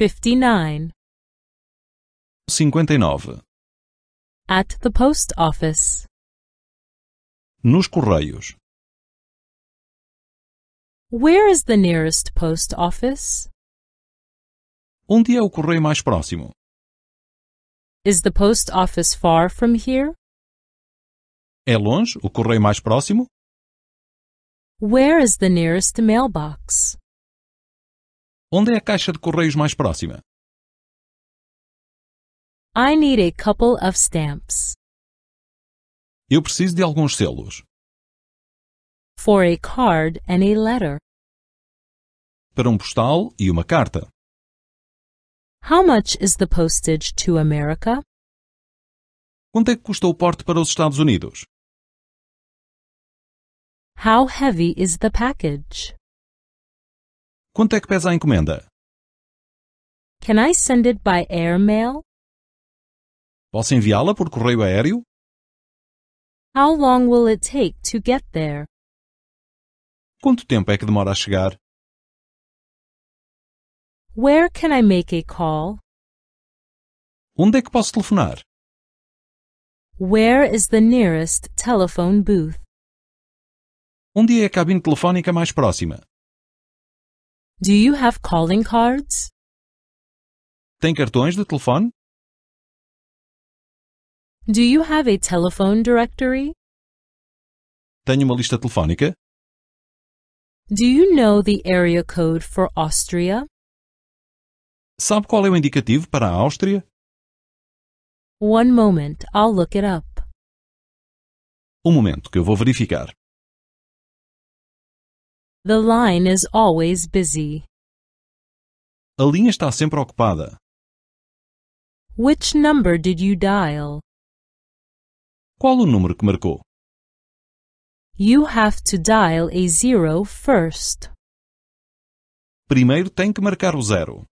59. 59. At the post office. Nos correios. Where is the nearest post office? Onde é o correio mais próximo? Is the post office far from here? É longe o correio mais próximo? Where is the nearest mailbox? Onde é a caixa de correios mais próxima? I need a couple of stamps. Eu preciso de alguns selos. For a card and a letter. Para um postal e uma carta. How much is the postage to America? Quanto é que custa o porte para os Estados Unidos? How heavy is the package? Quanto é que pesa a encomenda? Can I send it by airmail? Posso enviá-la por correio aéreo? How long will it take to get there? Quanto tempo é que demora a chegar? Where can I make a call? Onde é que posso telefonar? Where is the nearest telephone booth? Onde é a cabine telefónica mais próxima? Do you have calling cards? Tem cartões de telefone? Do you have a telephone directory? Tem uma lista telefónica? Do you know the area code for Austria? Sabe qual é o indicativo para a Áustria? One moment, I'll look it up. Um momento que eu vou verificar. The line is always busy. A linha está sempre ocupada. Which number did you dial? Qual o número que marcou? You have to dial a zero first. Primeiro tem que marcar o zero.